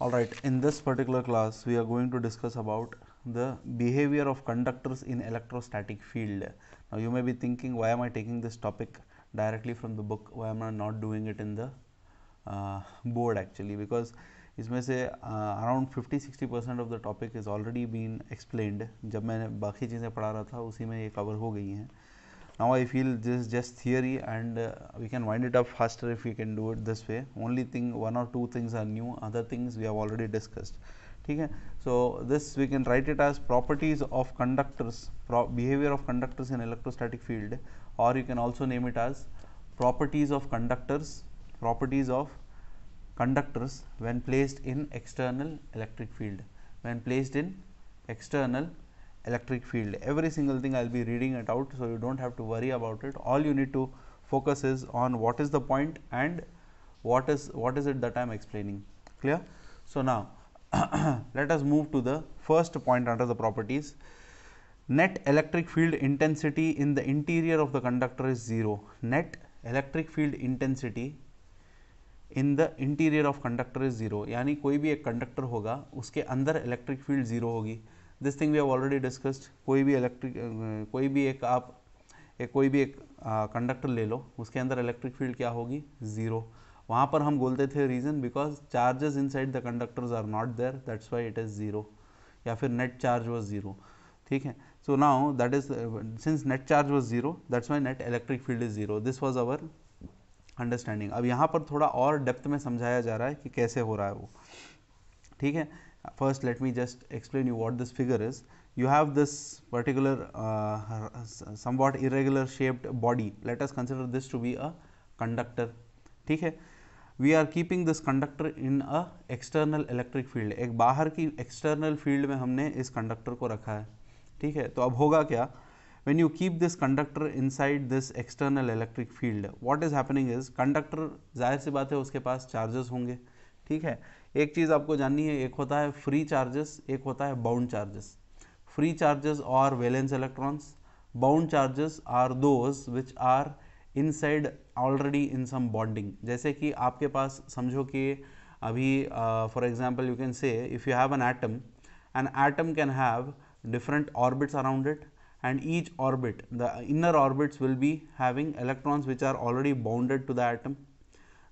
all right in this particular class, we are going to discuss about the behavior of conductors in electrostatic field. Now, you may be thinking, why am I taking this topic directly from the book? Why am I not doing it in the uh, board actually? Because इसमें से around 50-60 percent of the topic is already been explained जब मैं बाकी चीज़ें पढ़ा रहा था उसी में ये कवर हो गई हैं now I feel this is just theory and uh, we can wind it up faster if we can do it this way only thing one or two things are new other things we have already discussed so this we can write it as properties of conductors behavior of conductors in electrostatic field or you can also name it as properties of conductors properties of conductors when placed in external electric field when placed in external electric field every single thing I'll be reading it out so you don't have to worry about it all you need to focus is on what is the point and what is what is it that I am explaining clear. So, now let us move to the first point under the properties net electric field intensity in the interior of the conductor is 0 net electric field intensity in the interior of conductor is zero. यानी कोई भी एक conductor होगा उसके अंदर electric field zero होगी this thing we have already discussed कोई भी इलेक्ट्रिक कोई भी एक आप एक कोई भी एक कंडक्टर ले लो उसके अंदर इलेक्ट्रिक फील्ड क्या होगी ज़ीरो वहाँ पर हम बोलते थे reason because charges inside the conductors are not there that's why it is zero या फिर नेट चार्ज वॉज ज़ीरो ठीक है so now that is since net charge was zero that's why net electric field is zero this was our understanding अब यहाँ पर थोड़ा और depth में समझाया जा रहा है कि कैसे हो रहा है वो ठीक है first let me just explain you what this figure is. You have this particular uh, somewhat irregular shaped body. Let us consider this to be a conductor. theek hai we are keeping this conductor in a external electric field ek bahar ki external field mein humne is conductor ko rakha hai theek hai to ab hoga kya when you keep this conductor inside this external electric field what is happening is conductor zahir si baat hai uske paas charges honge theek hai एक चीज़ आपको जाननी है एक होता है free charges एक होता है बाउंड चार्जेस फ्री चार्जेस और valence electrons bound charges are those which are inside already in some bonding जैसे कि आपके पास समझो कि अभी for example you can say if you have an atom an atom can have different orbits around it and each orbit the inner orbits will be having electrons which are already bounded to the atom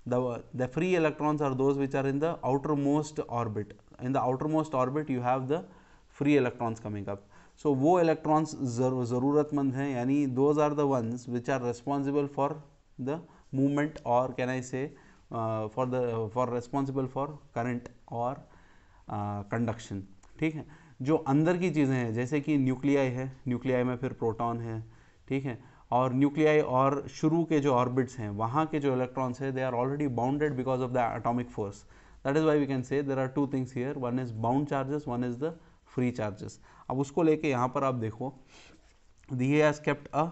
the, the free electrons are those which are in the outermost orbit. In the outermost orbit you have the free electrons coming up. So, wo electrons ज़रूरतमंद hain yani those are the ones which are responsible for the movement or can I say uh, for the for responsible for current or uh, conduction. ठीक है जो अंदर की चीज़ें हैं जैसे कि न्यूक्लियाई है न्यूक्लियाई में फिर प्रोटॉन है ठीक है और न्यूक्लियाई और शुरू के जो ऑर्बिट्स हैं वहाँ के जो इलेक्ट्रॉन्स हैं they are already bounded because of the atomic force that is why we can say there are two things here one is bound charges one is the free charges अब उसको लेके यहाँ पर आप देखो the has kept a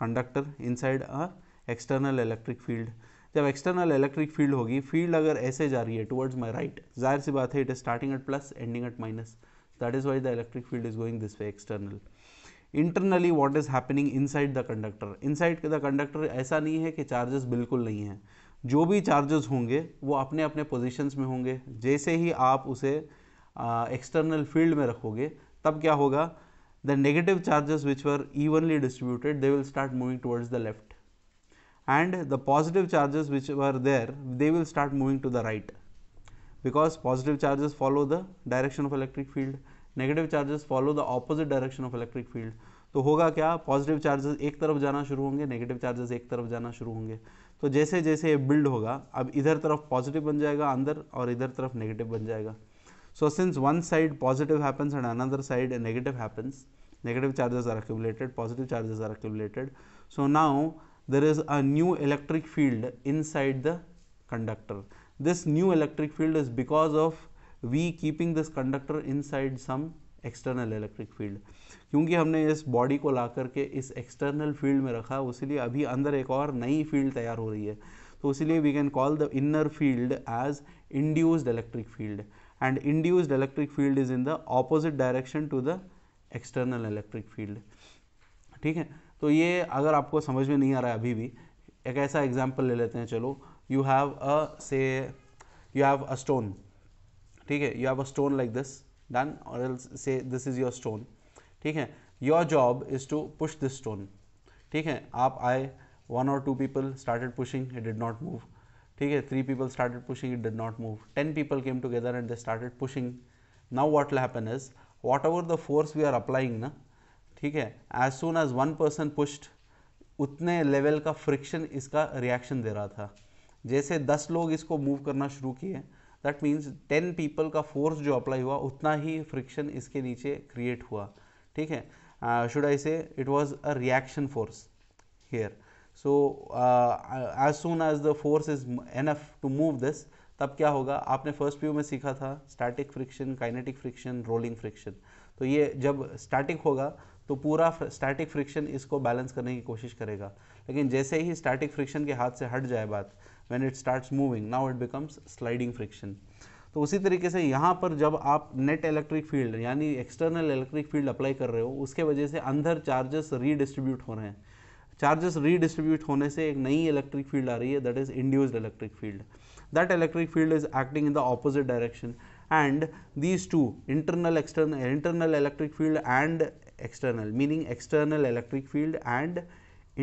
conductor inside a external electric field जब external electric field होगी field अगर ऐसे जा रही है टुवर्ड्स माई राइट जाहिर सी बात है it is starting at plus ending at minus that is why the electric field is going this way external internally what is happening inside the conductor inside the conductor ऐसा नहीं है कि charges बिल्कुल नहीं हैं जो भी चार्जेस होंगे वो अपने अपने पोजिशंस में होंगे जैसे ही आप उसे एक्सटर्नल फील्ड में रखोगे तब क्या होगा the negative charges which were evenly distributed they will start moving towards the left and the positive charges which were there they will start moving to the right because positive charges follow the direction of electric field negative charges follow the opposite direction of electric field तो होगा क्या positive charges एक तरफ जाना शुरू होंगे negative charges एक तरफ जाना शुरू होंगे तो जैसे जैसे ये बिल्ड होगा अब इधर तरफ पॉजिटिव बन जाएगा अंदर और इधर तरफ नेगेटिव बन जाएगा so since one side positive happens and another side negative happens negative charges are positive charges charges are accumulated so now there is a new electric field inside the conductor this new electric field is because of we keeping this conductor inside some external electric field क्योंकि हमने इस body को ला करके इस external field में रखा उसीलिए अभी अंदर एक और नई फील्ड तैयार हो रही है तो इसीलिए we can call the inner field as induced electric field and induced electric field is in the opposite direction to the external electric field ठीक है तो ये अगर आपको समझ में नहीं आ रहा है अभी भी एक ऐसा एग्जाम्पल ले लेते हैं चलो यू हैव अ से यू हैव अ स्टोन ठीक है you have a stone like this done or else say this is your stone ठीक है your job is to push this stone ठीक है आप आए one or two people started pushing it did not move ठीक है three people started pushing it did not move ten people came together and they started pushing now what will happen is whatever the force we are applying ना ठीक है as soon as one person pushed उतने level का friction इसका reaction दे रहा था जैसे दस लोग इसको मूव करना शुरू किए दैट मीन्स टेन पीपल का फोर्स जो अप्लाई हुआ उतना ही फ्रिक्शन इसके नीचे क्रिएट हुआ ठीक है should I say it was a reaction force here so as soon as the force is enough to move this तब क्या होगा आपने फर्स्ट व्यू में सीखा था static friction kinetic friction rolling friction तो ये जब स्टैटिक होगा तो पूरा स्टैटिक फ्रिक्शन इसको बैलेंस करने की कोशिश करेगा लेकिन जैसे ही स्टैटिक फ्रिक्शन के हाथ से हट जाए बात when it starts moving now it becomes sliding friction तो उसी तरीके से यहाँ पर जब आप नेट इलेक्ट्रिक फील्ड यानी एक्सटर्नल इलेक्ट्रिक फील्ड अप्लाई कर रहे हो उसके वजह से अंदर चार्जेस रीडिस्ट्रीब्यूट हो रहे हैं चार्जेस रीडिस्ट्रीब्यूट होने से एक नई इलेक्ट्रिक फील्ड आ रही है that is induce electric field that electric field is acting in the opposite direction and these two internal external internal electric field and external meaning external electric field and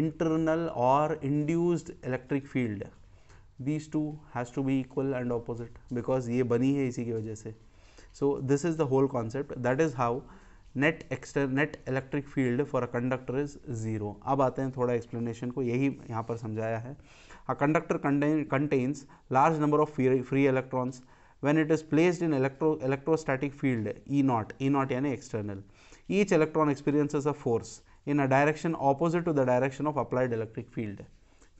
internal और induce electric field these two has to be equal and opposite because ये बनी है इसी की वजह से so this is the whole concept that is how net external net electric field for a conductor is zero अब आते हैं थोड़ा explanation को यही यहाँ पर समझाया है a conductor contain, contains large number of free, free electrons when it is placed in electro electrostatic field E naught E naught यानी external each electron experiences a force in a direction opposite to the direction of applied electric field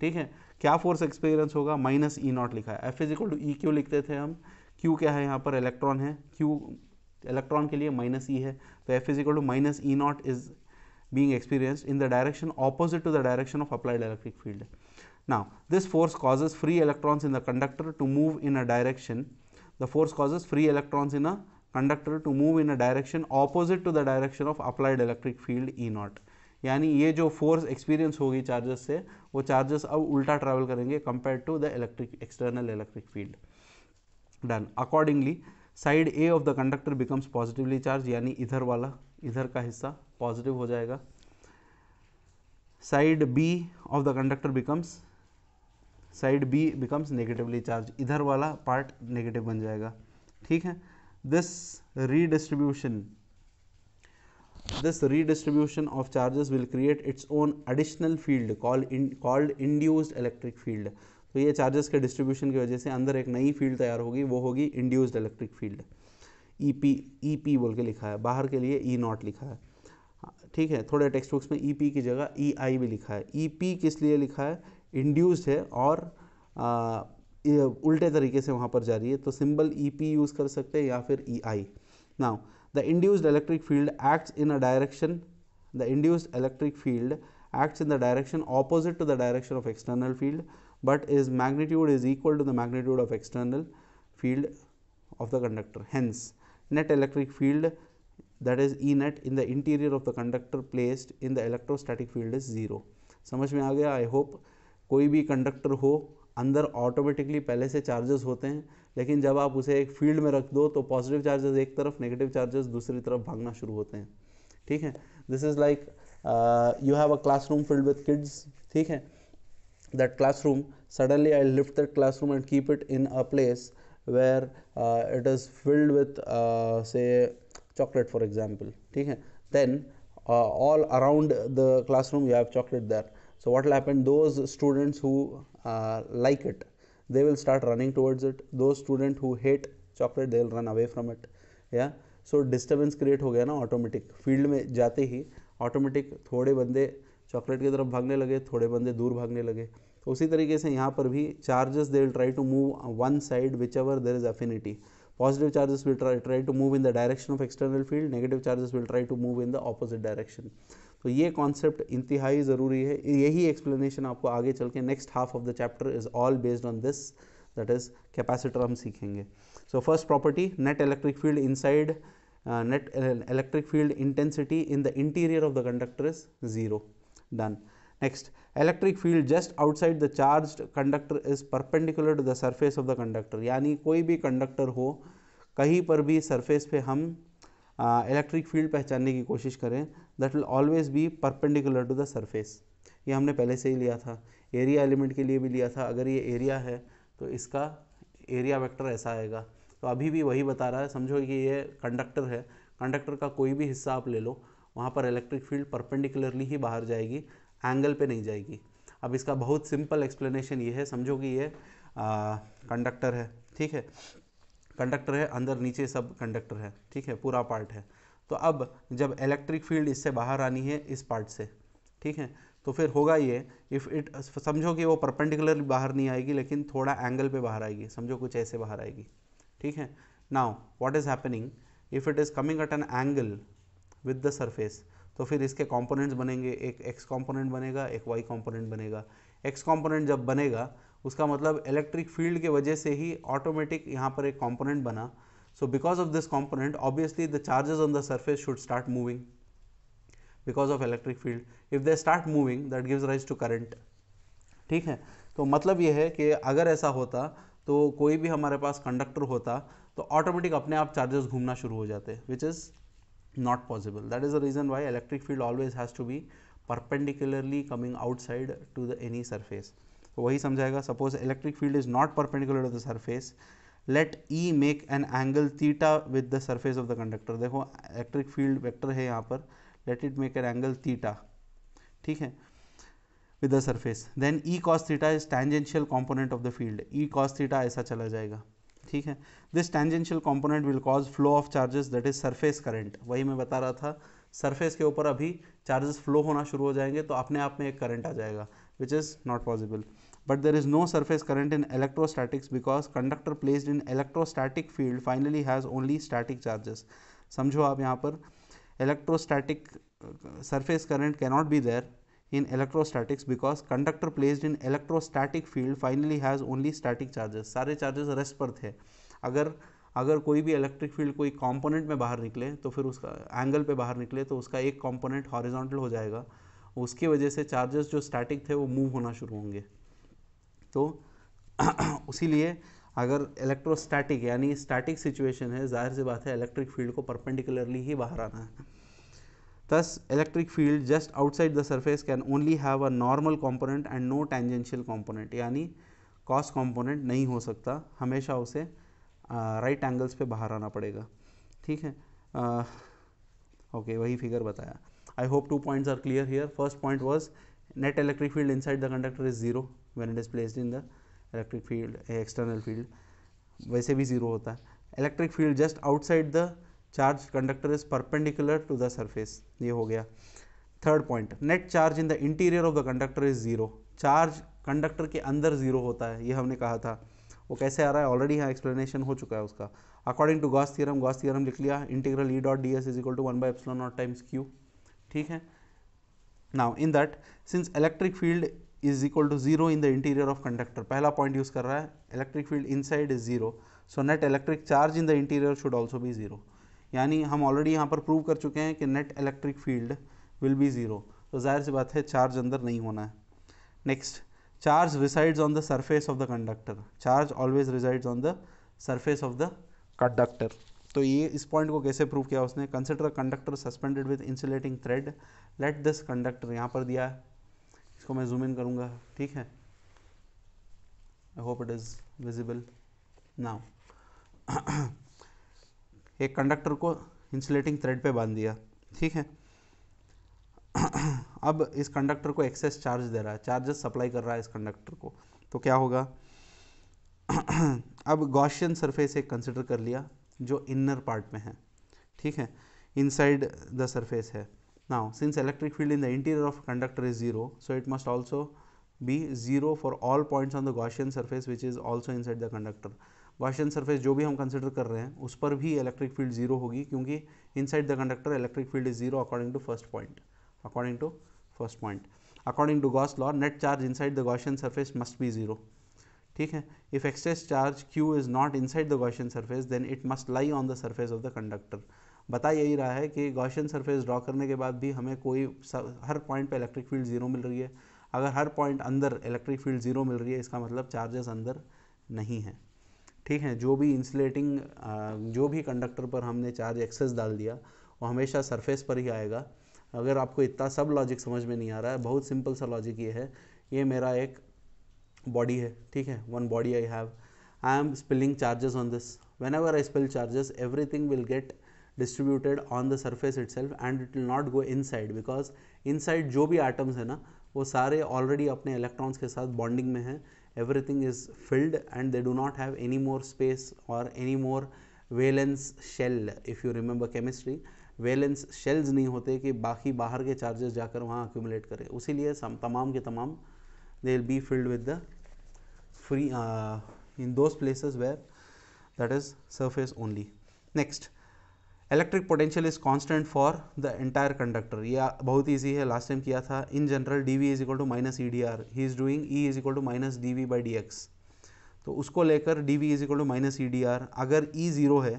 ठीक है क्या force experience होगा minus E not लिखा है F is equal to E क्यों लिखते थे हम क्यू क्या है यहाँ पर इलेक्ट्रॉन है क्यू इलेक्ट्रॉन के लिए माइनस ई e है तो F is equal to minus E not is being experience in the direction opposite to the direction of applied electric field now this force causes free electrons in the conductor to move in a direction the force causes free electrons in a conductor to move in a direction opposite to the direction of applied electric field E not यानी ये जो force experience होगी charges से वो charges अब उल्टा travel करेंगे compare to the electric external electric field done accordingly side A of the conductor becomes positively charge यानी इधर वाला इधर का हिस्सा पॉजिटिव हो जाएगा side B of the conductor becomes side B becomes negatively charge इधर वाला पार्ट नेगेटिव बन जाएगा ठीक है this redistribution this redistribution of charges will create its own additional field called in, called induced electric field तो ये charges के distribution की वजह से अंदर एक नई फील्ड तैयार होगी वो होगी induced electric field E P E P बोल के लिखा है बाहर के लिए ई e नॉट लिखा है ठीक है थोड़े टेक्स्ट बुक्स में ई e पी की जगह ई e आई भी लिखा है ई पी किस लिए लिखा है इंड्यूस्ड है और आ, उल्टे तरीके से वहाँ पर जा रही है तो सिंबल ई पी यूज़ कर सकते हैं या फिर E I now the induced electric field acts in a direction the induced electric field acts in the direction opposite to the direction of external field but its magnitude is equal to the magnitude of external field of the conductor hence net electric field that is E net in the interior of the conductor placed in the electrostatic field is zero समझ में आ गया I hope कोई भी conductor हो अंदर automatically पहले से charges होते हैं लेकिन जब आप उसे एक फील्ड में रख दो तो पॉजिटिव चार्जेस एक तरफ नेगेटिव चार्जेस दूसरी तरफ भागना शुरू होते हैं ठीक है this is like you have a classroom filled with kids ठीक है that classroom suddenly I lift that room and keep it in a place where it is filled with say chocolate for example ठीक है then all around the classroom you have chocolate there so what happen those students who like it they will start running towards it those student who hate chocolate they will run away from it yeah so disturbance create हो गया ना automatic field में जाते ही automatic थोड़े बंदे chocolate की तरफ भागने लगे थोड़े बंदे दूर भागने लगे तो उसी तरीके से यहाँ पर भी charges they will try to move one side whichever there is affinity positive charges will try try to move in the direction of external field negative charges will try to move in the opposite direction तो ये concept इंतहाई ज़रूरी है यही explanation आपको आगे चल के next half of the chapter is all based on this that is capacitor हम सीखेंगे so first property net electric field inside net electric field intensity in the interior of the conductor is zero done next electric field just outside the charge conductor is perpendicular to the surface of the conductor यानी कोई भी conductor हो कहीं पर भी surface पे हम electric field पहचानने की कोशिश करें that will always be perpendicular to the surface ये हमने पहले से ही लिया था एरिया एलिमेंट के लिए भी लिया था अगर ये एरिया है तो इसका एरिया वेक्टर ऐसा आएगा तो अभी भी वही बता रहा है समझो कि ये कंडक्टर है कंडक्टर का कोई भी हिस्सा आप ले लो वहाँ पर इलेक्ट्रिक फील्ड परपेंडिकुलरली ही बाहर जाएगी एंगल पे नहीं जाएगी अब इसका बहुत सिंपल एक्सप्लेनेशन ये है समझो कि ये कंडक्टर है ठीक है कंडक्टर है अंदर नीचे सब कंडक्टर है ठीक है पूरा पार्ट है तो अब जब इलेक्ट्रिक फील्ड इससे बाहर आनी है इस पार्ट से ठीक है तो फिर होगा ये इफ़ इट समझो कि वो परपेंडिकुलर बाहर नहीं आएगी लेकिन थोड़ा एंगल पे बाहर आएगी समझो कुछ ऐसे बाहर आएगी ठीक है now what is happening if it is coming at an angle with the surface तो फिर इसके कंपोनेंट्स बनेंगे एक एक्स कंपोनेंट बनेगा एक वाई कंपोनेंट बनेगा एक्स कंपोनेंट जब बनेगा उसका मतलब इलेक्ट्रिक फील्ड के वजह से ही ऑटोमेटिक यहाँ पर एक कॉम्पोनेंट बना so because of this component obviously the charges on the surface should start moving because of electric field if they start moving that gives rise to current ठीक है तो मतलब ये है कि अगर ऐसा होता तो कोई भी हमारे पास कंडक्टर होता तो ऑटोमेटिक अपने आप चार्जेस घूमना शुरू हो जाते which is not possible that is the reason why electric field always has to be perpendicularly coming outside to the any surface तो वही समझाएगा suppose electric field is not perpendicular to the surface let E make an angle theta with the surface of the conductor देखो electric field vector है यहाँ पर let it make an angle theta ठीक है with the surface then E cos theta is tangential component of the field E cos theta ऐसा चला जाएगा ठीक है this tangential component will cause flow of charges that is surface current वही मैं बता रहा था सरफेस के ऊपर अभी चार्जेस फ्लो होना शुरू हो जाएंगे तो अपने आप में एक करंट आ जाएगा which is not possible but there is no surface current in electrostatics because conductor placed in electrostatic field finally has only static charges समझो आप यहाँ पर electrostatic surface current cannot be there in electrostatics because conductor placed in electrostatic field finally has only static charges सारे charges rest पर थे अगर अगर कोई भी इलेक्ट्रिक फील्ड कोई कंपोनेंट में बाहर निकले तो फिर उसका एंगल पे बाहर निकले तो उसका एक कंपोनेंट हॉरिजॉन्टल हो जाएगा उसकी वजह से चार्जेस जो स्टैटिक थे वो मूव होना शुरू होंगे तो उसी लिए अगर इलेक्ट्रोस्टैटिक यानी स्टैटिक सिचुएशन है जाहिर सी बात है इलेक्ट्रिक फील्ड को परपेंडिकुलरली ही बाहर आना है thus electric field just outside the surface can only have a normal component and no tangential component यानी कॉस कॉम्पोनेंट नहीं हो सकता हमेशा उसे राइट uh, एंगल्स right पे बाहर आना पड़ेगा ठीक है ओके uh, okay, वही फिगर बताया I hope two points are clear here first point was net electric field inside the conductor is zero when it is placed in the electric field external field वैसे भी zero होता है electric field just outside the charge conductor is perpendicular to the surface ये हो गया third point net charge in the interior of the conductor is zero charge conductor के अंदर zero होता है ये हमने कहा था वो कैसे आ रहा है ऑलरेडी यहाँ एक्सप्लेनेशन हो चुका है उसका according to Gauss theorem Gauss theorem लिख लिया integral E dot d s is equal to one by epsilon naught times q ठीक है now in that since electric field is equal to zero in the interior of conductor पहला point use कर रहा है electric field inside is zero so net electric charge in the interior should also be zero यानी हम already यहाँ पर prove कर चुके हैं कि net electric field will be zero तो जाहिर सी बात है चार्ज अंदर नहीं होना है next charge resides on the surface of the conductor charge always resides on the surface of the conductor तो ये इस पॉइंट को कैसे प्रूव किया उसने consider conductor suspended with insulating thread let this conductor यहाँ पर दिया है इसको मैं जूम इन करूँगा ठीक है I hope it is visible now एक कंडक्टर को इंसुलेटिंग थ्रेड पे बांध दिया ठीक है अब इस कंडक्टर को एक्सेस चार्ज दे रहा है चार्जेस सप्लाई कर रहा है इस कंडक्टर को तो क्या होगा अब गॉशियन सरफेस एक कंसिडर कर लिया जो इनर पार्ट में है ठीक है इनसाइड द सरफेस है now since electric field in the interior of conductor is zero so it must also be zero for all points on the Gaussian surface which is also inside the conductor Gaussian surface जो भी हम consider कर रहे हैं उस पर भी electric field zero होगी क्योंकि side the conductor electric field is zero according to first point according to first point according to Gauss law net charge side the Gaussian surface must be zero ठीक है excess charge q is not not inside the Gaussian surface then it must lie on the surface of the conductor बता यही रहा है कि Gaussian surface draw करने के बाद भी हमें कोई हर पॉइंट पे इलेक्ट्रिक फील्ड ज़ीरो मिल रही है अगर हर पॉइंट अंदर इलेक्ट्रिक फील्ड ज़ीरो मिल रही है इसका मतलब चार्जेस अंदर नहीं है ठीक है जो भी इंसुलेटिंग जो भी कंडक्टर पर हमने चार्ज एक्सेस डाल दिया वो हमेशा सरफेस पर ही आएगा अगर आपको इतना सब लॉजिक समझ में नहीं आ रहा है बहुत सिंपल सा लॉजिक ये है ये मेरा एक बॉडी है ठीक है one body I have I am spilling charges on this whenever I spill charges everything will get distributed on the surface itself and it will not go inside because inside जो भी items हैं ना वो सारे already अपने electrons के साथ bonding में है everything is filled and they do not have any more space और any more valence shell if you remember chemistry valence shells नहीं होते कि बाकी बाहर के चार्जेस जाकर वहाँ अक्यूमुलेट करें उसी लिए तमाम के तमाम they will be filled with the free uh, in those places where that is surface only. Next electric potential is constant for the entire conductor yeah बहुत ईजी है लास्ट टाइम किया था in general d V is equal to minus E d r he is doing E is equal to minus d V by d x तो उसको लेकर d V is equal to minus E d r अगर E e zero है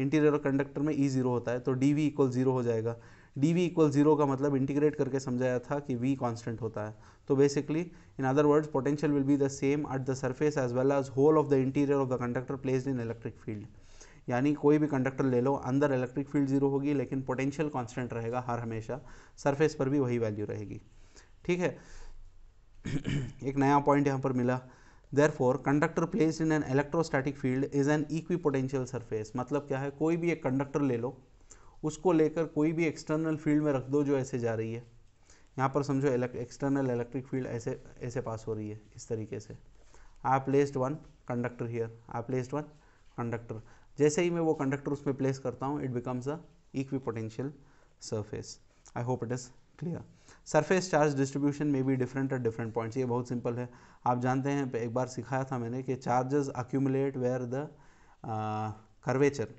interior conductor में E e zero होता है तो D we equal zero हो जाएगा डी वी इक्वल जीरो का मतलब इंटीग्रेट करके समझाया था कि वी कांस्टेंट होता है तो basically in other words potential will be the same at the surface as well as whole of the interior of the conductor placed in electric field यानी कोई भी कंडक्टर ले लो अंदर इलेक्ट्रिक फील्ड जीरो होगी लेकिन पोटेंशियल कांस्टेंट रहेगा हर हमेशा surface पर भी वही वैल्यू रहेगी ठीक है एक नया पॉइंट यहाँ पर मिला for conductor placed in an electrostatic field is an equipotential surface मतलब क्या है कोई भी एक कंडक्टर ले लो उसको लेकर कोई भी एक्सटर्नल फील्ड में रख दो जो ऐसे जा रही है यहाँ पर समझो एक्सटर्नल इलेक्ट्रिक फील्ड ऐसे ऐसे पास हो रही है इस तरीके से I placed one conductor here I placed one conductor जैसे ही मैं वो कंडक्टर उसमें प्लेस करता हूँ it becomes a equipotential surface I hope it is clear surface charge distribution में भी डिफरेंट एट डिफरेंट पॉइंट्स ये बहुत सिंपल है आप जानते हैं एक बार सिखाया था मैंने कि charges accumulate where the curvature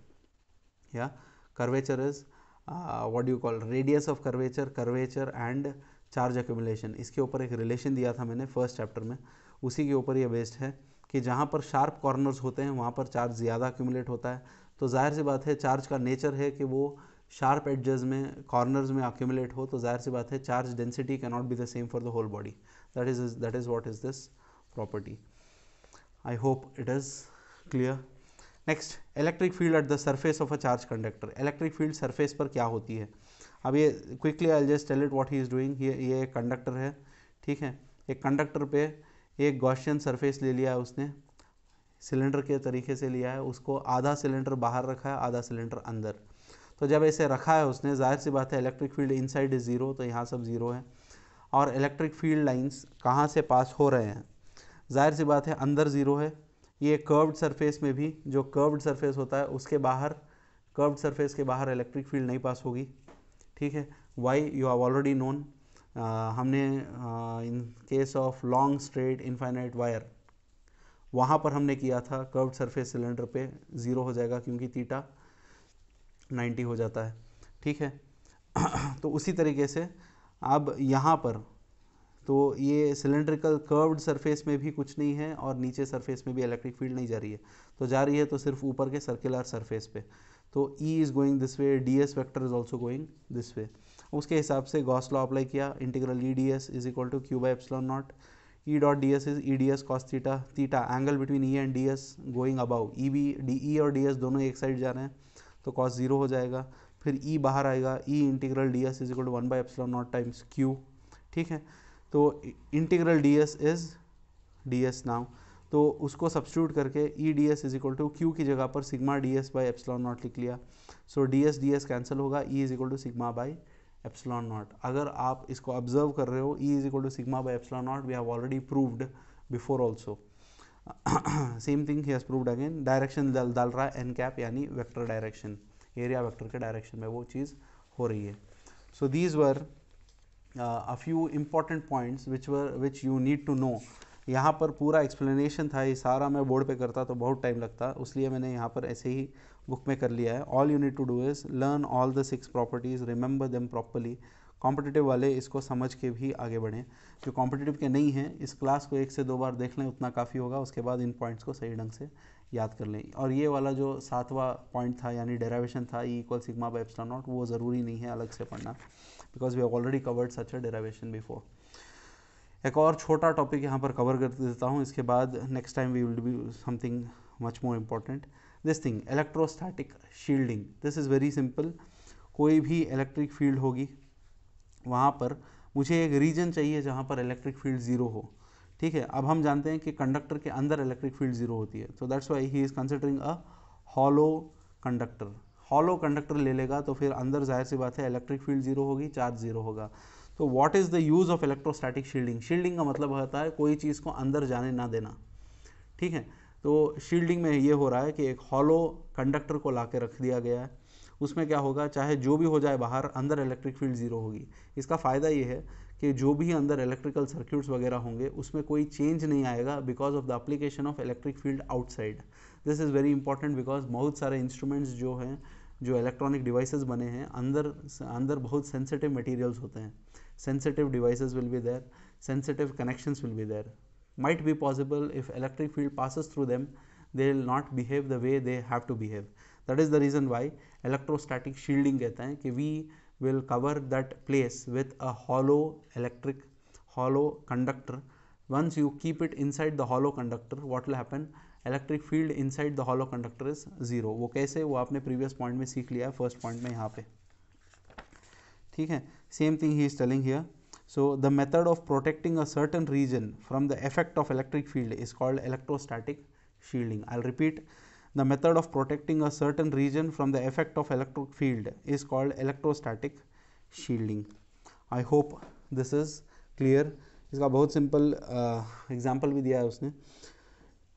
या curvature is uh, what do you call radius of curvature curvature and charge accumulation इसके ऊपर एक relation दिया था मैंने first chapter में उसी के ऊपर ये based है कि जहाँ पर sharp corners होते हैं वहाँ पर charge ज़्यादा accumulate होता है तो जाहिर सी बात है charge का nature है कि वो sharp edges में corners में accumulate हो तो जाहिर सी बात है charge density cannot be the same for the whole body that is that is what is this property I hope it is clear next electric field at the surface of a charge conductor electric field surface पर क्या होती है अब ये quickly I just tell it what he is doing ये ये एक conductor है ठीक है एक कंडक्टर पे एक गॉशियन सरफेस ले लिया है उसने सिलेंडर के तरीके से लिया है उसको आधा सिलेंडर बाहर रखा है आधा सिलेंडर अंदर तो जब ऐसे रखा है उसने जाहिर सी बात है electric field in is zero तो यहाँ सब ज़ीरो है और इलेक्ट्रिक फील्ड लाइन्स कहाँ से पास हो रहे हैं जाहिर सी बात है अंदर ज़ीरो है ये कर्व्ड सरफेस में भी जो कर्व्ड सरफेस होता है उसके बाहर कर्व्ड सरफेस के बाहर इलेक्ट्रिक फील्ड नहीं पास होगी ठीक है why you have already known हमने in case of long straight infinite wire वहाँ पर हमने किया था कर्व्ड सरफेस सिलेंडर पे ज़ीरो हो जाएगा क्योंकि तीटा 90 हो जाता है ठीक है तो उसी तरीके से अब यहाँ पर तो ये सिलेंड्रिकल कर्व्ड सरफेस में भी कुछ नहीं है और नीचे सरफेस में भी इलेक्ट्रिक फील्ड नहीं जा रही है तो जा रही है तो सिर्फ ऊपर के सर्कुलर सरफेस पे तो E is going this way d s vector is also going this way उसके हिसाब से गॉस लॉ अप्लाई किया integral E d s is equal to q by epsilon naught E dot d s is E d s cos theta theta angle between E and d s going about E B D E और d S दोनों एक side जा रहे हैं तो cos zero हो जाएगा फिर ई e बाहर आएगा E integral d s is equal to one by epsilon naught times q ठीक है तो integral d s is d s now तो उसको सब्सिट्यूट करके E d s is equal to q की जगह पर sigma d s by epsilon naught लिख लिया so d s d s cancel होगा E is equal to sigma by epsilon naught अगर आप इसको ऑब्जर्व कर रहे हो E is equal to sigma by epsilon naught we have already proved before also same thing he has proved again direction डाल डाल रहा है एन कैप यानी वेक्टर डायरेक्शन एरिया वेक्टर के डायरेक्शन में वो चीज़ हो रही है so these were a few important points which were which you need to know यहाँ पर पूरा एक्सप्लेनेशन था ये सारा मैं बोर्ड पे करता तो बहुत टाइम लगता लिए मैंने यहाँ पर ऐसे ही बुक में कर लिया है all you need to do is learn all the six properties remember them properly competitive वाले इसको समझ के भी आगे बढ़ें जो कॉम्पिटिटिव के नहीं हैं इस क्लास को एक से दो बार देख लें उतना काफ़ी होगा उसके बाद इन पॉइंट्स को सही ढंग से याद कर लें और ये वाला जो सातवां पॉइंट था यानी डेरावेशन था E equal sigma by epsilon naught वो ज़रूरी नहीं है अलग से पढ़ना because we have already covered such a derivation before एक और छोटा टॉपिक यहाँ पर कवर कर देता हूँ इसके बाद next time we will be something much more important this thing electrostatic shielding this is very simple कोई भी इलेक्ट्रिक फील्ड होगी वहाँ पर मुझे एक रीजन चाहिए जहाँ पर इलेक्ट्रिक फील्ड ज़ीरो हो ठीक है अब हम जानते हैं कि कंडक्टर के अंदर इलेक्ट्रिक फील्ड ज़ीरो होती है तो that's why he is considering a hollow conductor hollow conductor ले लेगा तो फिर अंदर जाहिर सी बात है इलेक्ट्रिक फील्ड जीरो होगी चार्ज जीरो होगा तो what is the use of electrostatic shielding shielding का मतलब होता है कोई चीज़ को अंदर जाने ना देना ठीक है तो शील्डिंग में ये हो रहा है कि एक हॉलो कंडक्टर को ला रख दिया गया है उसमें क्या होगा चाहे जो भी हो जाए बाहर अंदर इलेक्ट्रिक फील्ड ज़ीरो होगी इसका फ़ायदा ये है कि जो भी अंदर इलेक्ट्रिकल सर्क्यूट्स वगैरह होंगे उसमें कोई चेंज नहीं आएगा because of the application of electric field outside this is very important because बहुत सारे इंस्ट्रूमेंट्स जो हैं जो इलेक्ट्रॉनिक डिवाइसेस बने हैं अंदर अंदर बहुत सेंसिटिव मटेरियल्स होते हैं sensitive device will be there sensitive connections will be there might be possible if electric field passes through them they will not behave the way they have to behave that is the reason why electrostatic shielding कहते हैं कि we will cover that place with a hollow electric hollow conductor once you keep it inside the hollow conductor what will happen electric field inside the hollow conductor is zero वो कैसे वो आपने previous point में सीख लिया है first point में यहाँ पे ठीक है same thing he is telling here so the method of protecting a certain region from the effect of electric field is called electrostatic shielding I repeat the method of protecting a certain region from the effect of electric field is called electrostatic shielding I hope this is clear इसका बहुत simple example uh, भी दिया है उसने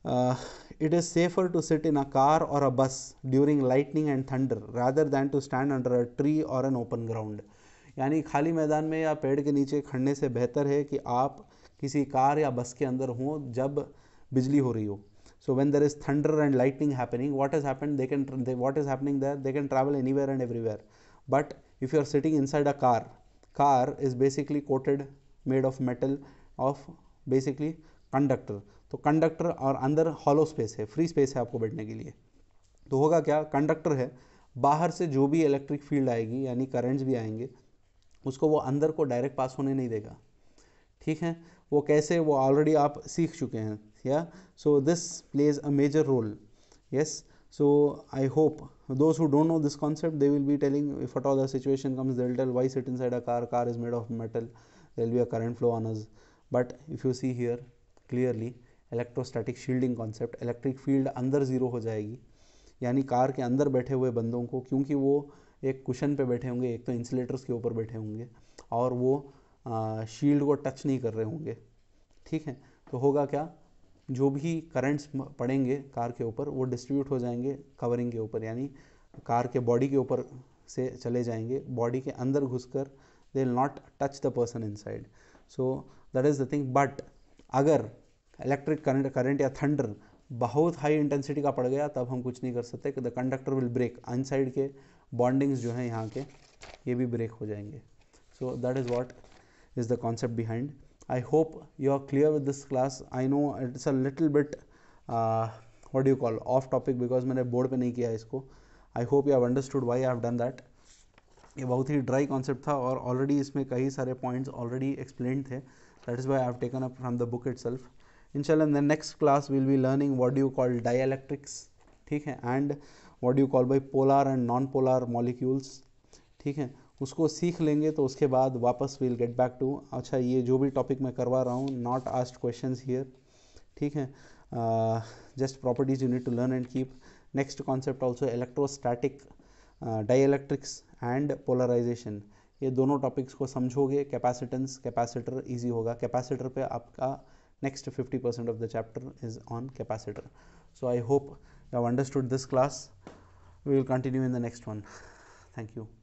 uh, it is safer to sit in a car or a bus during lightning and thunder rather than to stand under a tree or an open ground यानी खाली मैदान में या पेड़ के नीचे खड़ने से बेहतर है कि आप किसी कार या बस के अंदर हों जब बिजली हो रही हो so when there is thunder and lightning happening what is happen they can what is happening there they can travel anywhere and everywhere but if you are sitting inside a car car is basically coated made of metal of basically conductor तो conductor और अंदर hollow space है free space है आपको बैठने के लिए तो होगा क्या कंडक्टर है बाहर से जो भी इलेक्ट्रिक फील्ड आएगी यानी करेंट्स भी आएंगे उसको वो अंदर को डायरेक्ट पास होने नहीं देगा ठीक है वो कैसे वो ऑलरेडी आप सीख चुके हैं या so this plays a major role yes so I hope those who don't know this concept they will be telling if at all the situation comes they'll tell why sit inside a car car is made of metal they'll be a current flow on us but if you see here clearly electrostatic shielding concept electric field अंदर zero हो जाएगी यानी car के अंदर बैठे हुए बंदों को क्योंकि वो एक कुशन पे बैठे होंगे एक तो इंसुलेटर्स के ऊपर बैठे होंगे और वो आ, शील्ड को टच नहीं कर रहे होंगे ठीक है तो होगा क्या जो भी करंट्स पड़ेंगे कार के ऊपर वो डिस्ट्रीब्यूट हो जाएंगे कवरिंग के ऊपर यानी कार के बॉडी के ऊपर से चले जाएंगे बॉडी के अंदर घुसकर they will not touch the person inside so that is the thing but अगर इलेक्ट्रिक करंट करंट या थंडर बहुत हाई इंटेंसिटी का पड़ गया तब हम कुछ नहीं कर सकते द कंडक्टर विल ब्रेक अन साइड के बॉन्डिंग्स जो हैं यहाँ के ये भी ब्रेक हो जाएंगे so that is what is the concept behind I hope you are clear with this class I no it's a little bit what you call off topic because मैंने बोर्ड पर नहीं किया इसको I hope you have understood why I have done that ये बहुत ही dry concept था और already इसमें कई सारे पॉइंट्स ऑलरेडी एक्सप्लेन थे that is why I have taken up from the book itself इनशाला in the next class we'll be learning what do you call ठीक है and what you call by polar and non polar molecules ठीक है उसको सीख लेंगे तो उसके बाद वापस विल गेट बैक टू अच्छा ये जो भी टॉपिक मैं करवा रहा हूँ नॉट आस्ट क्वेश्चन हियर ठीक है just properties you need to learn and keep next concept also electrostatic dielectrics and polarization ये दोनों टॉपिक्स को समझोगे कैपेसिटेंस कैपेसिटर इजी होगा कैपेसिटर पे आपका next 50% of the chapter is on capacitor. So, I hope you have understood this class. We will continue in the next one. Thank you.